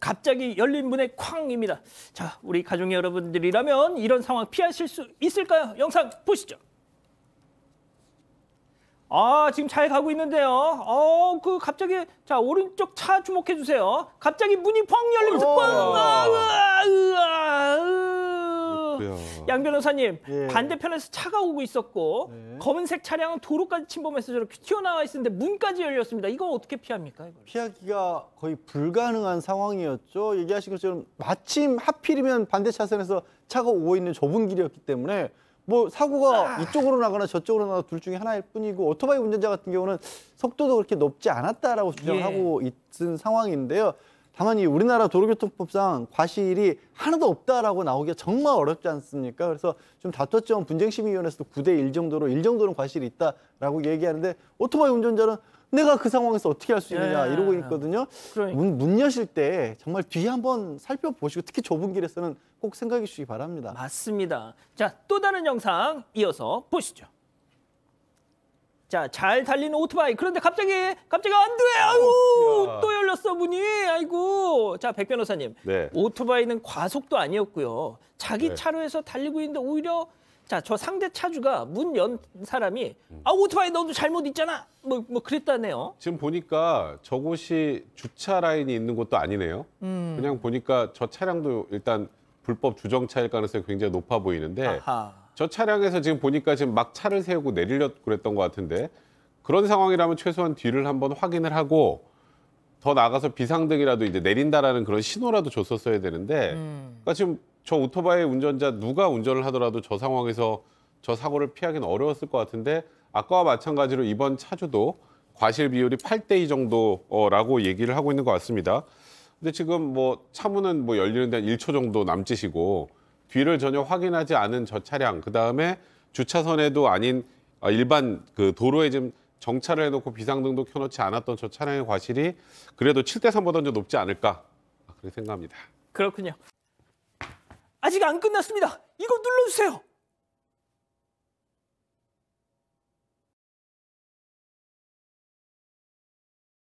갑자기 열린 문의 쾅입니다. 자, 우리 가족 여러분들이라면 이런 상황 피하실 수 있을까요? 영상 보시죠. 아, 지금 잘 가고 있는데요. 어, 그 갑자기 자, 오른쪽 차 주목해 주세요. 갑자기 문이 펑 열리면서 어. 꽝! 아, 으아! 으아! 으아! 어. 양 변호사님 예. 반대편에서 차가 오고 있었고 네. 검은색 차량은 도로까지 침범해서 저렇게 튀어나와 있었는데 문까지 열렸습니다. 이거 어떻게 피합니까? 이걸? 피하기가 거의 불가능한 상황이었죠. 얘기하신 것처럼 마침 하필이면 반대 차선에서 차가 오고 있는 좁은 길이었기 때문에 뭐 사고가 아... 이쪽으로 나거나 저쪽으로 나거나 둘 중에 하나일 뿐이고 오토바이 운전자 같은 경우는 속도도 그렇게 높지 않았다라고 주장하고 예. 있은 상황인데요. 다만 이 우리나라 도로교통법상 과실이 하나도 없다라고 나오기가 정말 어렵지 않습니까? 그래서 좀다투었 분쟁심의위원회에서도 9대1 정도로 일 정도는 과실이 있다라고 얘기하는데 오토바이 운전자는 내가 그 상황에서 어떻게 할 수 있느냐 예, 예, 예, 이러고 있거든요. 그러니까. 문, 문 여실 때 정말 뒤에 한번 살펴보시고 특히 좁은 길에서는 꼭 생각해 주시기 바랍니다. 맞습니다. 자, 또 다른 영상 이어서 보시죠. 자, 잘 달리는 오토바이. 그런데 갑자기 갑자기 안 돼. 어, 아유, 또 열렸어. 자, 백 변호사님. 네. 오토바이는 과속도 아니었고요. 자기 네. 차로에서 달리고 있는데 오히려 자, 저 상대 차주가 문 연 사람이 음. 아, 오토바이 너도 잘못 있잖아. 뭐, 뭐 그랬다네요. 지금 보니까 저곳이 주차 라인이 있는 곳도 아니네요. 음. 그냥 보니까 저 차량도 일단 불법 주정차일 가능성이 굉장히 높아 보이는데 아하. 저 차량에서 지금 보니까 지금 막 차를 세우고 내리려고 그랬던 것 같은데 그런 상황이라면 최소한 뒤를 한번 확인을 하고 더 나가서 비상등이라도 이제 내린다라는 그런 신호라도 줬었어야 되는데 음. 그러니까 지금 저 오토바이 운전자 누가 운전을 하더라도 저 상황에서 저 사고를 피하기는 어려웠을 것 같은데 아까와 마찬가지로 이번 차주도 과실 비율이 8대2 정도라고 얘기를 하고 있는 것 같습니다. 근데 지금 뭐 차문은 뭐 열리는 데 한 1초 정도 남짓이고 뒤를 전혀 확인하지 않은 저 차량 그다음에 주차선에도 아닌 아, 일반 그 도로에 지금 정차를 해놓고 비상등도 켜놓지 않았던 저 차량의 과실이 그래도 7대 3보다는 좀 높지 않을까 그렇게 생각합니다. 그렇군요. 아직 안 끝났습니다. 이거 눌러주세요.